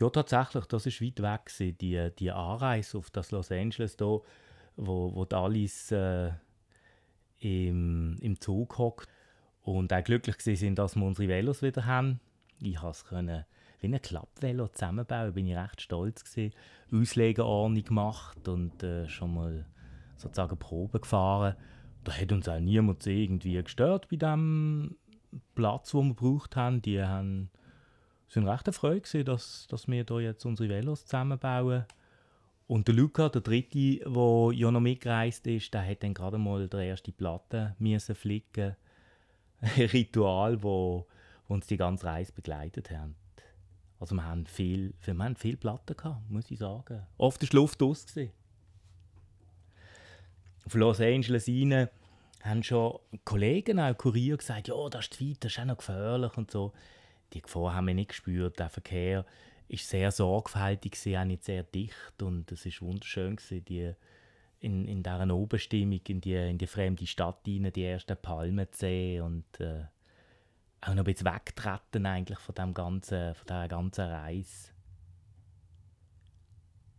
Ja, tatsächlich, das ist weit weg, gewesen, die, die Anreise auf das Los Angeles, da, wo, wo Alice äh, im, im Zug hockt. Und auch glücklich sind, dass wir unsere Velos wieder haben. Ich konnte es wie ein Klappvelo zusammenbauen, bin ich recht stolz gewesen. Auslegeordnung gemacht und äh, schon mal sozusagen Probe gefahren. Da hat uns auch niemand irgendwie gestört bei dem Platz, wo wir gebraucht haben. Die haben es war recht eine Freude, dass, dass wir hier jetzt unsere Velos zusammenbauen. Und der Luca, der Dritte, der ja noch mitgereist ist, der hat dann gerade mal die erste Platte müssen flicken. Ein Ritual, wo, wo uns die ganze Reise begleitet hat. Also wir haben viel, wir haben viel Platten gehabt, muss ich sagen. Oft war die Luft aus. Auf Los Angeles rein haben schon Kollegen, auch Kurier, gesagt, ja, das ist die Schweiz, das ist auch noch gefährlich und so die Gefahr haben wir nicht gespürt. Der Verkehr war sehr sorgfältig, auch nicht sehr dicht und es war wunderschön gewesen, die in, in dieser Oberstimmung, in die, in die fremde Stadt hinein, die ersten Palmen zu sehen und äh, auch noch ein bisschen wegtreten eigentlich von, dem ganzen, von dieser ganzen Reise.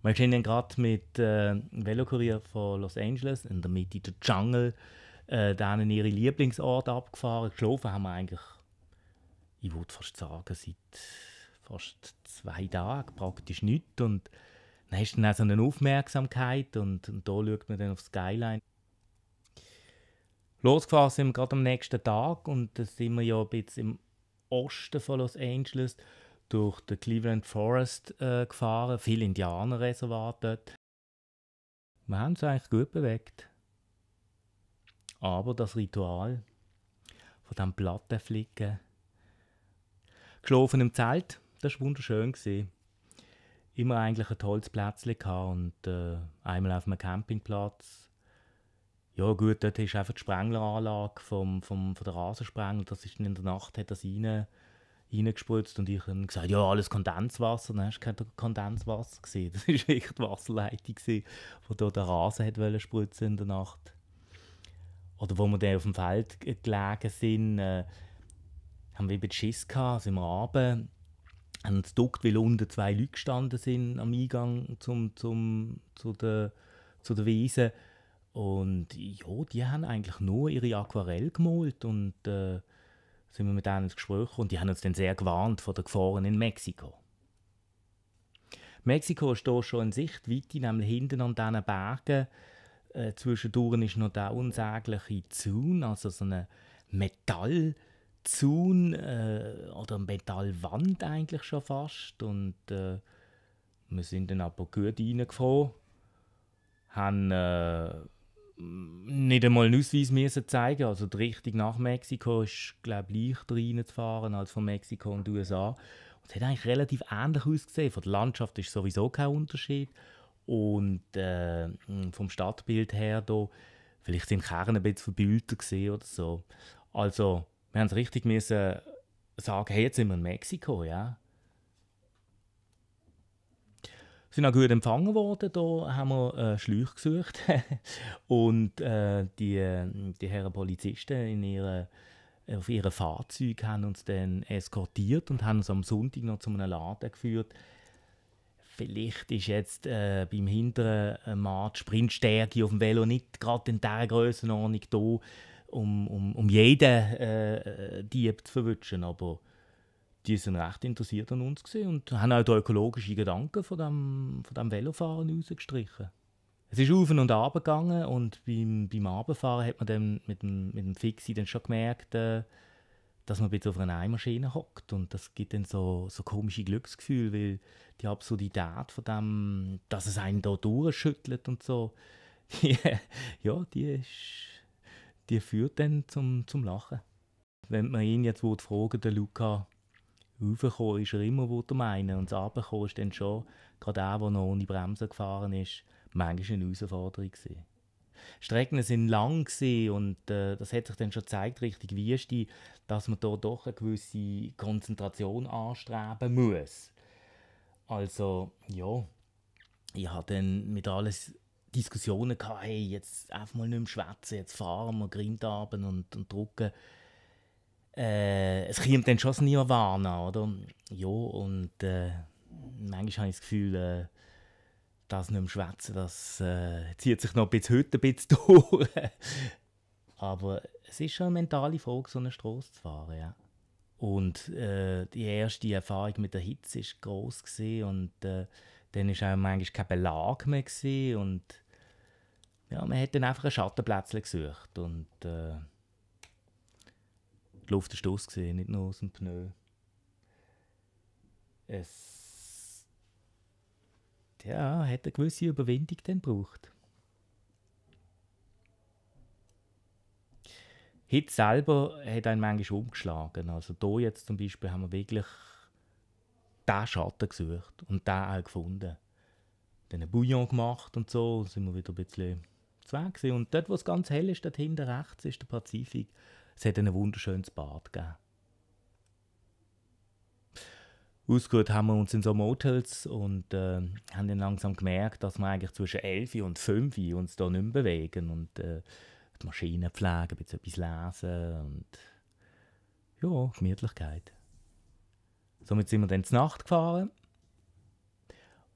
Wir sind gerade mit äh, einem Velokurier von Los Angeles in der Mitte der Jungle äh, denen ihre Lieblingsort abgefahren. Geschlafen haben wir eigentlich ich würde fast sagen, seit fast zwei Tagen praktisch nichts. Und dann hast du dann auch so eine Aufmerksamkeit und, und da schaut man dann auf Skyline. Losgefahren sind wir gerade am nächsten Tag und da sind wir ja ein bisschen im Osten von Los Angeles durch den Cleveland Forest äh, gefahren, viele Indianerreservate dort. Wir haben uns eigentlich gut bewegt. Aber das Ritual von diesem Plattenflicken geschlafen im Zelt. Das war wunderschön. Gewesen. Immer eigentlich ein tolles Plätzchen und äh, einmal auf einem Campingplatz. Ja gut, dort ist einfach die Sprengleranlage vom, vom, von der Rasensprengel, das ist in der Nacht hat das rein, reingespritzt und ich habe gesagt, ja alles Kondenswasser, dann hast du kein Kondenswasser gesehen, das war echt die Wasserleitung gewesen, wo da der Rasen hat wollen spritzen in der Nacht. Oder wo wir dann auf dem Feld gelegen sind, äh, haben wir Schiss gehabt, sind wir runter, haben es geduckt, weil unten zwei Leute gestanden sind am Eingang zum, zum, zu der, zu der Wiese. Und ja, die haben eigentlich nur ihre Aquarelle gemalt und äh, sind wir mit denen ins Gespräch und die haben uns dann sehr gewarnt vor den Gefahren in Mexiko. Mexiko ist hier schon in Sichtweite, nämlich hinten an diesen Bergen. Äh, zwischendurch ist noch der unsägliche Zaun, also so eine Metall- Zaun äh, oder Metallwand eigentlich schon fast und äh, wir sind dann aber gut reingefahren, haben äh, nicht einmal einen Ausweis müssen zeigen also die Richtung nach Mexiko ist glaube ich leichter reinzufahren als von Mexiko und USA und es hat eigentlich relativ ähnlich ausgesehen, von der Landschaft ist sowieso kein Unterschied und äh, vom Stadtbild her da, vielleicht sind die Kerne ein bisschen verbildet oder so, also wir haben richtig müssen sagen, hey, jetzt sind wir in Mexiko, ja. sind auch gut empfangen worden. Da haben wir äh, Schläuche gesucht. und äh, die, äh, die Herren Polizisten in ihre, auf ihren Fahrzeug haben uns dann eskortiert und haben uns am Sonntag noch zu einem Laden geführt. Vielleicht ist jetzt äh, beim hinteren äh, Markt Sprintstärke auf dem Velo nicht gerade in dieser Größenordnung hier um, um, um jeden äh, Dieb zu verwischen. Aber die sind recht interessiert an uns und haben auch den ökologischen Gedanken von dem, von dem Velofahren rausgestrichen. Es ist auf und ab gegangen und beim, beim Abendfahren hat man dann mit dem, mit dem Fixie dann schon gemerkt, äh, dass man auf einer Eimaschine hockt und das gibt dann so, so komische Glücksgefühle, weil die Absurdität von dem, dass es einen da durchschüttelt und so, ja, die ist die führt dann zum, zum Lachen. Wenn man ihn jetzt fragen den Luca, raufgekommen ist er immer, wo er meinen, und das ist dann schon, gerade der, der noch ohne Bremsen gefahren ist, manchmal eine Herausforderung gewesen. Strecken sind lang und äh, das hat sich dann schon gezeigt, richtig Wüste, dass man da doch eine gewisse Konzentration anstreben muss. Also, ja, ich habe dann mit alles Diskussionen gehabt, hey, jetzt einfach mal nicht mehr schwätzen, jetzt fahren wir Grindabend und, und drucken. Äh, es kommt dann schon das Nirvana, oder? Ja, und äh, manchmal habe ich das Gefühl, äh, das nicht mehr schwätzen, das äh, zieht sich noch ein heute ein bisschen durch. Aber es ist schon eine mentale Frage, so eine Straße zu fahren, ja. Und äh, die erste Erfahrung mit der Hitze war gross gewesen und äh, dann war auch manchmal kein Belag mehr. und ja, man hat dann einfach ein Schattenplatz gesucht. Und äh, die Luft war aus, nicht nur aus dem Pneu. Es ja, hat eine gewisse Überwindung dann gebraucht. Hit selber hat einen manchmal umgeschlagen. Also da jetzt zum Beispiel haben wir wirklich diesen Schatten gesucht und den auch gefunden. Dann einen Bouillon gemacht und so, sind wir wieder ein bisschen zu weg gewesen. Und dort, wo es ganz hell ist, dort hinten rechts, ist der Pazifik. Es hat ein wunderschönes Bad gegeben. Ausgeruht haben wir uns in so Motels und äh, haben dann langsam gemerkt, dass wir eigentlich zwischen 11 und 5 uns da nicht mehr bewegen und äh, die Maschinen pflegen, ein bisschen etwas lesen und ja, Gemütlichkeit. Somit sind wir dann zur Nacht gefahren.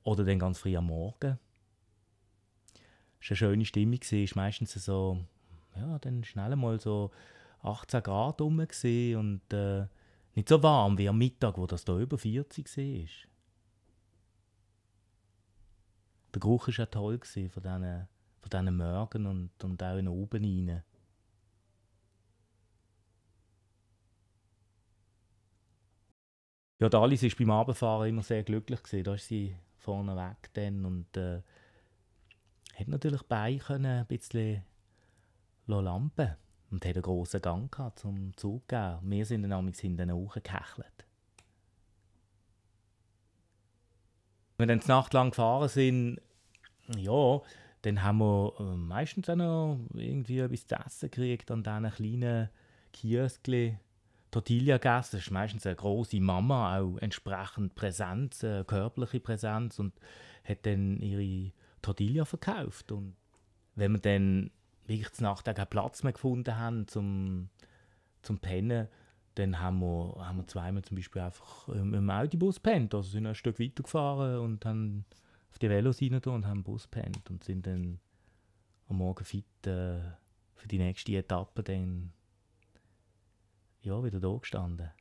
Oder dann ganz früh am Morgen. Es war eine schöne Stimmung. Es war meistens so, ja, dann schnell mal so 18 Grad rum und äh, nicht so warm wie am Mittag, wo das hier über 40 war. Der Geruch war auch toll von diesen, von diesen Mörgen und, und auch in oben rein. ja, Dalis war beim Abendfahren immer sehr glücklich. Gewesen. Da ist sie vorne weg dann und äh, hat natürlich bei ein bisschen lampen und hat einen grossen Gang gehabt zum Zug gehen. Wir sind dann amigs hinten hochgehechelt. Wenn wir dann die Nacht lang gefahren sind, ja, dann haben wir äh, meistens auch noch irgendwie etwas zu essen gekriegt an diesen kleinen Kioskchen Tortilla gegessen. Das ist meistens eine große Mama, auch entsprechend Präsenz, äh, körperliche Präsenz und hat dann ihre Tortilla verkauft. Und wenn wir dann wirklich zu Nacht keinen Platz mehr gefunden haben zum, zum Pennen, dann haben wir, haben wir zweimal zum Beispiel einfach im, im Audi-Bus pennt. Also sind ein Stück weiter gefahren und haben auf die Velos rein und haben Bus pennt und sind dann am Morgen fit äh, für die nächste Etappe dann ja wieder da gestanden.